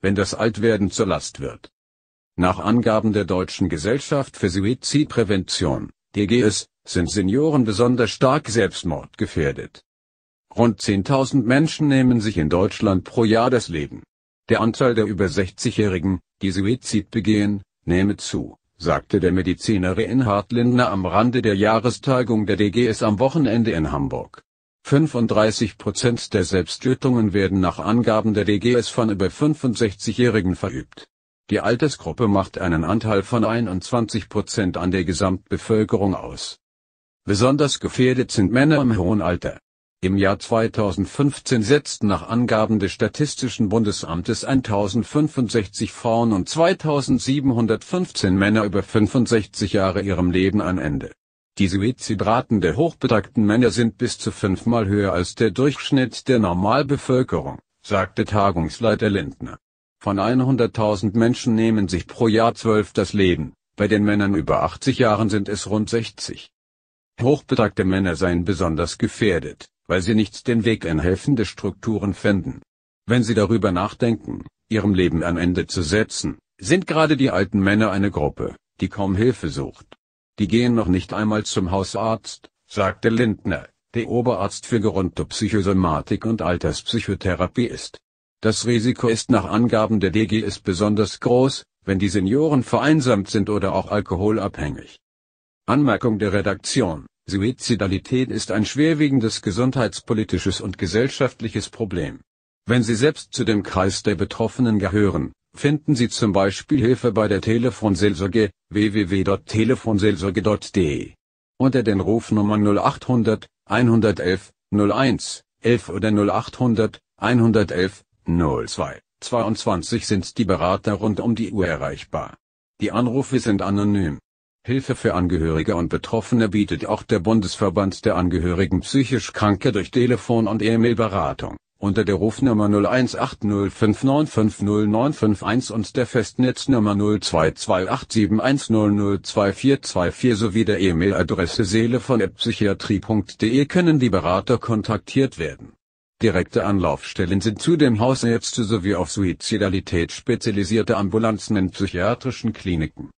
wenn das Altwerden zur Last wird. Nach Angaben der Deutschen Gesellschaft für Suizidprävention, DGS, sind Senioren besonders stark selbstmordgefährdet. Rund 10.000 Menschen nehmen sich in Deutschland pro Jahr das Leben. Der Anteil der über 60-Jährigen, die Suizid begehen, nehme zu, sagte der Mediziner Reinhard Lindner am Rande der Jahrestagung der DGS am Wochenende in Hamburg. 35 Prozent der Selbsttötungen werden nach Angaben der DGS von über 65-Jährigen verübt. Die Altersgruppe macht einen Anteil von 21 Prozent an der Gesamtbevölkerung aus. Besonders gefährdet sind Männer im hohen Alter. Im Jahr 2015 setzten nach Angaben des Statistischen Bundesamtes 1065 Frauen und 2715 Männer über 65 Jahre ihrem Leben ein Ende die Suizidraten der hochbetagten Männer sind bis zu fünfmal höher als der Durchschnitt der Normalbevölkerung, sagte Tagungsleiter Lindner. Von 100.000 Menschen nehmen sich pro Jahr zwölf das Leben, bei den Männern über 80 Jahren sind es rund 60. Hochbetagte Männer seien besonders gefährdet, weil sie nicht den Weg in helfende Strukturen finden. Wenn sie darüber nachdenken, ihrem Leben ein Ende zu setzen, sind gerade die alten Männer eine Gruppe, die kaum Hilfe sucht. Die gehen noch nicht einmal zum Hausarzt, sagte Lindner, der Oberarzt für Gerontopsychosomatik und Alterspsychotherapie ist. Das Risiko ist nach Angaben der DG ist besonders groß, wenn die Senioren vereinsamt sind oder auch alkoholabhängig. Anmerkung der Redaktion. Suizidalität ist ein schwerwiegendes gesundheitspolitisches und gesellschaftliches Problem. Wenn Sie selbst zu dem Kreis der Betroffenen gehören, finden Sie zum Beispiel Hilfe bei der Telefonseelsorge www.telefonseelsorge.de unter den Rufnummern 0800 111 01 11 oder 0800 111 02 22 sind die Berater rund um die Uhr erreichbar. Die Anrufe sind anonym. Hilfe für Angehörige und Betroffene bietet auch der Bundesverband der Angehörigen psychisch Kranke durch Telefon- und E-Mail-Beratung unter der Rufnummer 01805950951 und der Festnetznummer 022871002424 sowie der E-Mail-Adresse seele von psychiatrie.de können die Berater kontaktiert werden. Direkte Anlaufstellen sind zudem Hausärzte sowie auf Suizidalität spezialisierte Ambulanzen in psychiatrischen Kliniken